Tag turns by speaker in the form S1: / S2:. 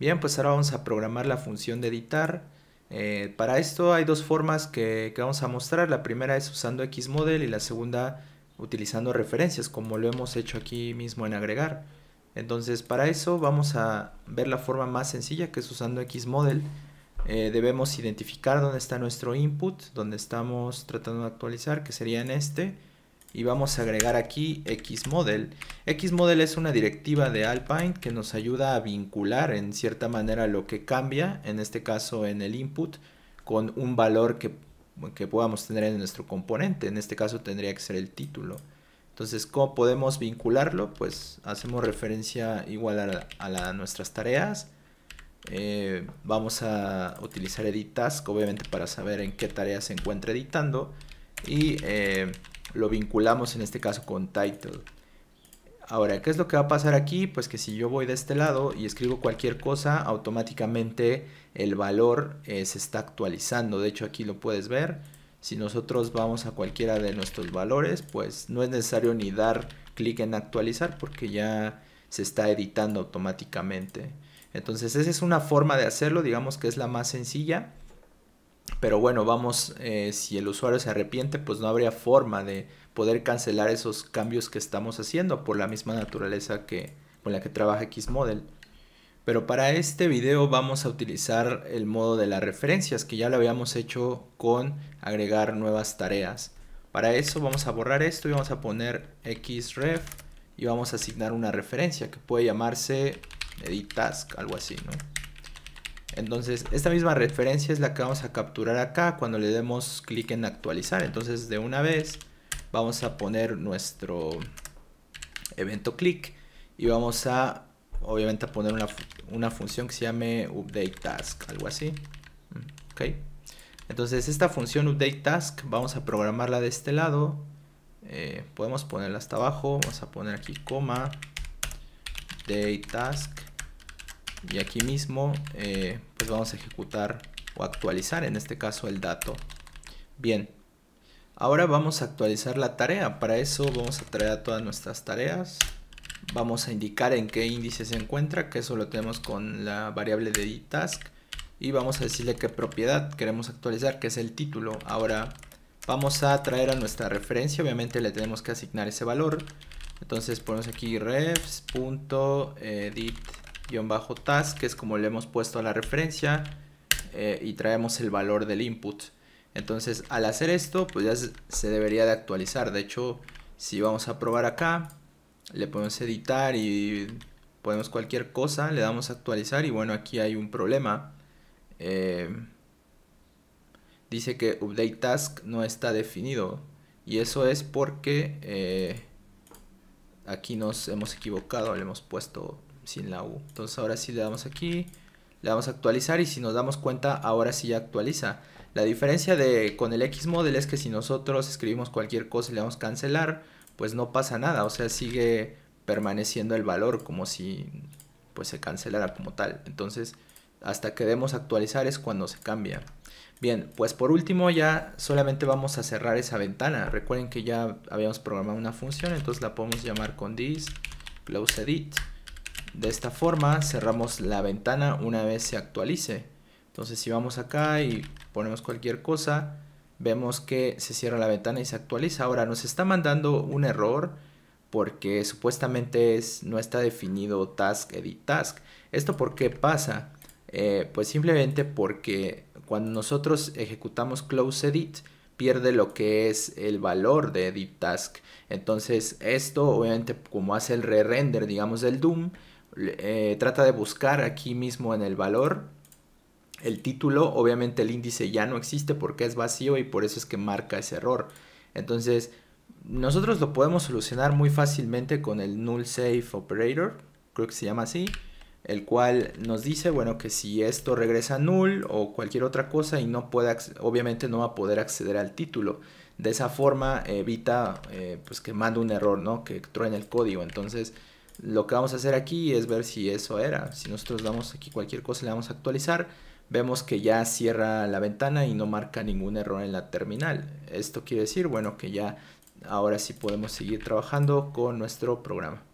S1: Bien, pues ahora vamos a programar la función de editar. Eh, para esto hay dos formas que, vamos a mostrar. La primera es usando Xmodel y la segunda utilizando referencias, como lo hemos hecho aquí mismo en agregar. Entonces para eso vamos a ver la forma más sencilla que es usando Xmodel. Eh, debemos identificar dónde está nuestro input, donde estamos tratando de actualizar, que sería en este y vamos a agregar aquí xmodel. xmodel es una directiva de Alpine que nos ayuda a vincular en cierta manera lo que cambia, en este caso en el input, con un valor que, podamos tener en nuestro componente. En este caso tendría que ser el título. Entonces, ¿cómo podemos vincularlo? Pues hacemos referencia igual a, nuestras tareas. Eh, vamos a utilizar edit task, obviamente para saber en qué tarea se encuentra editando. Y... Eh, lo vinculamos en este caso con title. Ahora, ¿qué es lo que va a pasar aquí? Pues que si yo voy de este lado y escribo cualquier cosa, automáticamente el valor eh, se está actualizando. De hecho, aquí lo puedes ver. Si nosotros vamos a cualquiera de nuestros valores, pues no es necesario ni dar clic en actualizar porque ya se está editando automáticamente. Entonces, esa es una forma de hacerlo, digamos que es la más sencilla. Pero bueno, vamos, eh, si el usuario se arrepiente, pues no habría forma de poder cancelar esos cambios que estamos haciendo por la misma naturaleza que, con la que trabaja Xmodel. Pero para este video vamos a utilizar el modo de las referencias que ya lo habíamos hecho con agregar nuevas tareas. Para eso vamos a borrar esto y vamos a poner xref y vamos a asignar una referencia que puede llamarse edit task, algo así, ¿no? Entonces, esta misma referencia es la que vamos a capturar acá cuando le demos clic en actualizar. Entonces, de una vez vamos a poner nuestro evento click y vamos a, obviamente, a poner una, función que se llame update task, algo así. Mm, okay. Entonces, esta función update task vamos a programarla de este lado. Eh, podemos ponerla hasta abajo. Vamos a poner aquí coma update task y aquí mismo eh, pues vamos a ejecutar o actualizar en este caso el dato bien ahora vamos a actualizar la tarea para eso vamos a traer a todas nuestras tareas vamos a indicar en qué índice se encuentra que eso lo tenemos con la variable de task y vamos a decirle qué propiedad queremos actualizar que es el título ahora vamos a traer a nuestra referencia obviamente le tenemos que asignar ese valor entonces ponemos aquí refs.edit bajo task, que es como le hemos puesto a la referencia, eh, y traemos el valor del input. Entonces, al hacer esto, pues ya se debería de actualizar. De hecho, si vamos a probar acá, le podemos editar y ponemos cualquier cosa, le damos actualizar y bueno, aquí hay un problema. Eh, dice que update task no está definido y eso es porque eh, aquí nos hemos equivocado, le hemos puesto sin la U. Entonces ahora sí le damos aquí, le damos a actualizar y si nos damos cuenta ahora sí ya actualiza. La diferencia de con el Xmodel es que si nosotros escribimos cualquier cosa y le damos cancelar, pues no pasa nada, o sea, sigue permaneciendo el valor como si pues se cancelara como tal. Entonces, hasta que demos actualizar es cuando se cambia. Bien, pues por último ya solamente vamos a cerrar esa ventana. Recuerden que ya habíamos programado una función, entonces la podemos llamar con this close edit. De esta forma cerramos la ventana una vez se actualice. Entonces si vamos acá y ponemos cualquier cosa, vemos que se cierra la ventana y se actualiza. Ahora nos está mandando un error porque supuestamente es, no está definido task edit task. ¿Esto por qué pasa? Eh, pues simplemente porque cuando nosotros ejecutamos close edit pierde lo que es el valor de edit task. Entonces esto obviamente como hace el re-render digamos del Doom eh, trata de buscar aquí mismo en el valor el título. Obviamente el índice ya no existe porque es vacío y por eso es que marca ese error. Entonces, nosotros lo podemos solucionar muy fácilmente con el null safe operator, creo que se llama así, el cual nos dice, bueno, que si esto regresa a null o cualquier otra cosa y no puede, obviamente no va a poder acceder al título. De esa forma evita eh, pues que mande un error, ¿no? Que truene el código. Entonces, lo que vamos a hacer aquí es ver si eso era. Si nosotros damos aquí cualquier cosa, le damos a actualizar, vemos que ya cierra la ventana y no marca ningún error en la terminal. Esto quiere decir, bueno, que ya ahora sí podemos seguir trabajando con nuestro programa.